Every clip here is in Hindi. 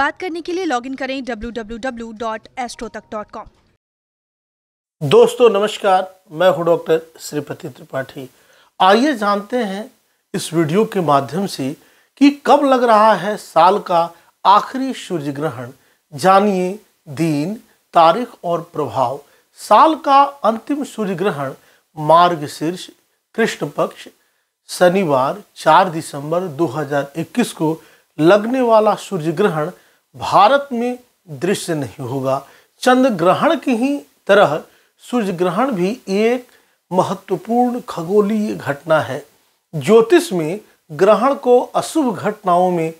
बात करने के लिए लॉगिन करें www.astrotak.com दोस्तों नमस्कार मैं हूं डॉक्टर श्रीपति त्रिपाठी आइए जानते हैं इस वीडियो के माध्यम से कि कब लग रहा है साल का आखिरी सूर्य ग्रहण जानिए दिन तारीख और प्रभाव साल का अंतिम सूर्य ग्रहण मार्ग शीर्ष कृष्ण पक्ष शनिवार 4 दिसंबर 2021 को लगने वाला सूर्य ग्रहण भारत में दृश्य नहीं होगा चंद्र ग्रहण की ही तरह सूर्य ग्रहण भी एक महत्वपूर्ण खगोलीय घटना है ज्योतिष में ग्रहण को अशुभ घटनाओं में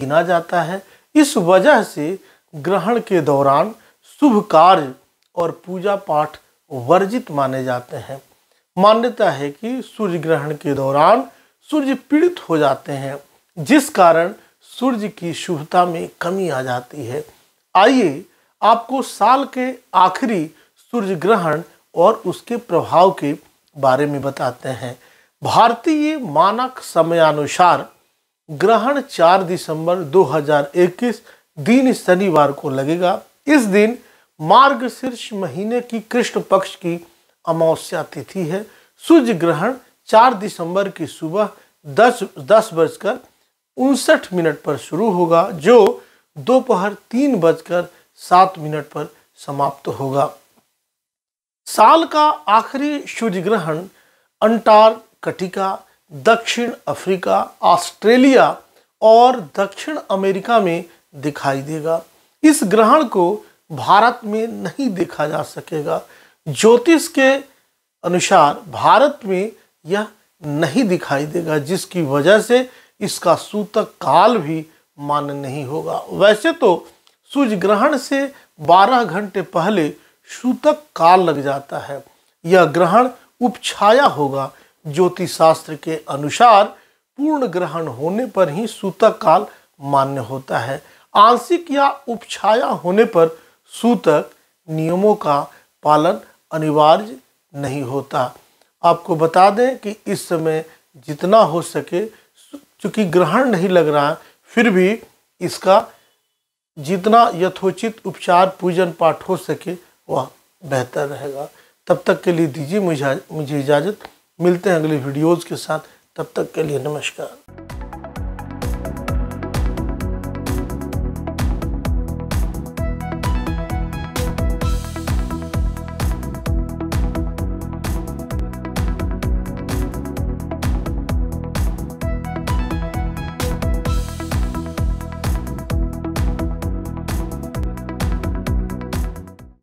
गिना जाता है इस वजह से ग्रहण के दौरान शुभ कार्य और पूजा पाठ वर्जित माने जाते हैं मान्यता है कि सूर्य ग्रहण के दौरान सूर्य पीड़ित हो जाते हैं जिस कारण सूर्य की शुभता में कमी आ जाती है आइए आपको साल के आखिरी सूर्य ग्रहण और उसके प्रभाव के बारे में बताते हैं भारतीय मानक समयानुसार ग्रहण 4 दिसंबर 2021 दिन शनिवार को लगेगा इस दिन मार्ग शीर्ष महीने की कृष्ण पक्ष की अमावस्या तिथि है सूर्य ग्रहण 4 दिसंबर की सुबह दस दस बजकर उनसठ मिनट पर शुरू होगा जो दोपहर तीन बजकर सात मिनट पर समाप्त होगा साल का आखिरी सूर्य ग्रहण अंटार्कटिका दक्षिण अफ्रीका ऑस्ट्रेलिया और दक्षिण अमेरिका में दिखाई देगा इस ग्रहण को भारत में नहीं देखा जा सकेगा ज्योतिष के अनुसार भारत में यह नहीं दिखाई देगा जिसकी वजह से इसका सूतक काल भी मान्य नहीं होगा वैसे तो सूर्य ग्रहण से 12 घंटे पहले सूतक काल लग जाता है यह ग्रहण उपछाया होगा ज्योतिष शास्त्र के अनुसार पूर्ण ग्रहण होने पर ही सूतक काल मान्य होता है आंशिक या उपछाया होने पर सूतक नियमों का पालन अनिवार्य नहीं होता आपको बता दें कि इस समय जितना हो सके चूँकि ग्रहण नहीं लग रहा फिर भी इसका जितना यथोचित उपचार पूजन पाठ हो सके वह बेहतर रहेगा तब तक के लिए दीजिए मुझे मुझे इजाज़त मिलते हैं अगले वीडियोज़ के साथ तब तक के लिए नमस्कार